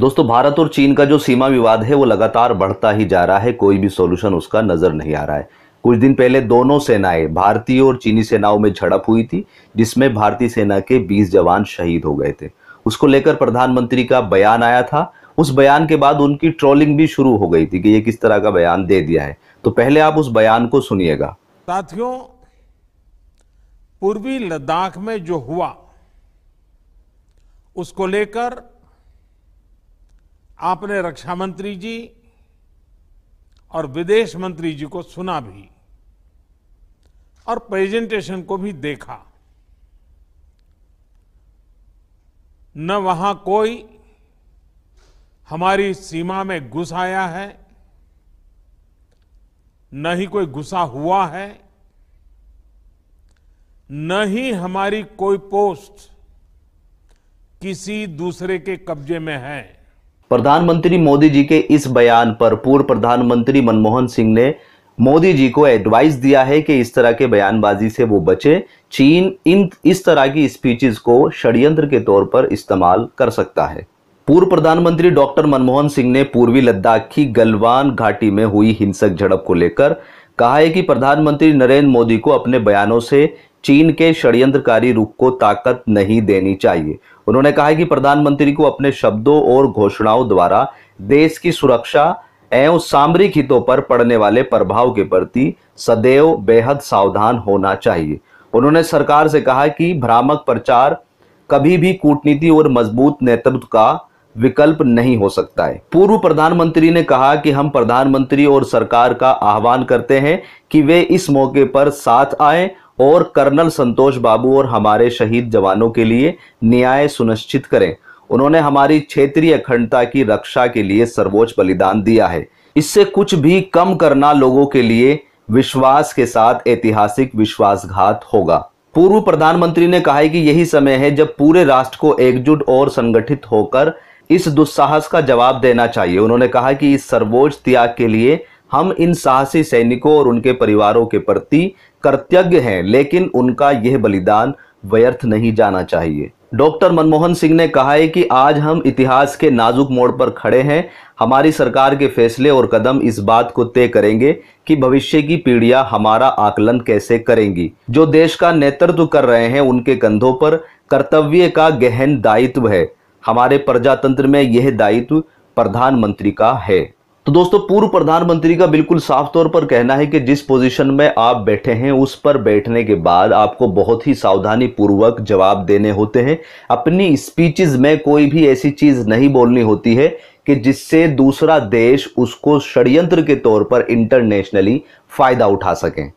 दोस्तों भारत और चीन का जो सीमा विवाद है वो लगातार बढ़ता ही जा रहा है कोई भी सोल्यूशन उसका नज़र नहीं आ रहा है कुछ दिन पहले दोनों सेनाएं भारतीय और चीनी सेनाओं में झड़प हुई थी जिसमें भारतीय सेना के 20 जवान शहीद हो गए थे उसको लेकर प्रधानमंत्री का बयान आया था उस बयान के बाद उनकी ट्रोलिंग भी शुरू हो गई थी कि ये किस तरह का बयान दे दिया है तो पहले आप उस बयान को सुनिएगा साथियों पूर्वी लद्दाख में जो हुआ उसको लेकर आपने रक्षा मंत्री जी और विदेश मंत्री जी को सुना भी और प्रेजेंटेशन को भी देखा न वहां कोई हमारी सीमा में घुस आया है न ही कोई घुसा हुआ है न ही हमारी कोई पोस्ट किसी दूसरे के कब्जे में है प्रधानमंत्री मोदी जी के इस बयान पर पूर्व प्रधानमंत्री मनमोहन सिंह ने मोदी जी को एडवाइस दिया है कि इस तरह के बयानबाजी से वो बचे चीन इन इस तरह की स्पीचेस को षड्यंत्र के तौर पर इस्तेमाल कर सकता है पूर्व प्रधानमंत्री डॉक्टर मनमोहन सिंह ने पूर्वी लद्दाख की गलवान घाटी में हुई हिंसक झड़प को लेकर कहा है कि प्रधानमंत्री नरेंद्र मोदी को अपने बयानों से चीन के षड्यंत्रकारी रूख को ताकत नहीं देनी चाहिए उन्होंने कहा कि प्रधानमंत्री को अपने शब्दों और घोषणाओं द्वारा देश की सुरक्षा एवं सामरिक हितों पर पड़ने वाले प्रभाव के प्रति सदैव बेहद सावधान होना चाहिए उन्होंने सरकार से कहा कि भ्रामक प्रचार कभी भी कूटनीति और मजबूत नेतृत्व का विकल्प नहीं हो सकता है पूर्व प्रधानमंत्री ने कहा कि हम प्रधानमंत्री और सरकार का आह्वान करते हैं कि वे इस मौके पर साथ आए और कर्नल संतोष बाबू और हमारे शहीद जवानों के लिए न्याय सुनिश्चित करें उन्होंने हमारी क्षेत्रीय अखंडता की रक्षा के लिए सर्वोच्च बलिदान दिया है इससे कुछ भी कम करना लोगों के लिए विश्वास के साथ ऐतिहासिक विश्वासघात होगा पूर्व प्रधानमंत्री ने कहा कि यही समय है जब पूरे राष्ट्र को एकजुट और संगठित होकर इस दुस्साहस का जवाब देना चाहिए उन्होंने कहा कि इस सर्वोच्च त्याग के लिए हम इन साहसी सैनिकों और उनके परिवारों के प्रति कर्तव्य हैं लेकिन उनका यह बलिदान व्यर्थ नहीं जाना चाहिए डॉक्टर मनमोहन सिंह ने कहा है कि आज हम इतिहास के नाजुक मोड़ पर खड़े हैं हमारी सरकार के फैसले और कदम इस बात को तय करेंगे कि भविष्य की पीढ़ियां हमारा आकलन कैसे करेंगी जो देश का नेतृत्व कर रहे हैं उनके कंधों पर कर्तव्य का गहन दायित्व है हमारे प्रजातंत्र में यह दायित्व प्रधानमंत्री का है तो दोस्तों पूर्व प्रधानमंत्री का बिल्कुल साफ तौर पर कहना है कि जिस पोजीशन में आप बैठे हैं उस पर बैठने के बाद आपको बहुत ही सावधानी पूर्वक जवाब देने होते हैं अपनी स्पीचेस में कोई भी ऐसी चीज़ नहीं बोलनी होती है कि जिससे दूसरा देश उसको षड्यंत्र के तौर पर इंटरनेशनली फ़ायदा उठा सकें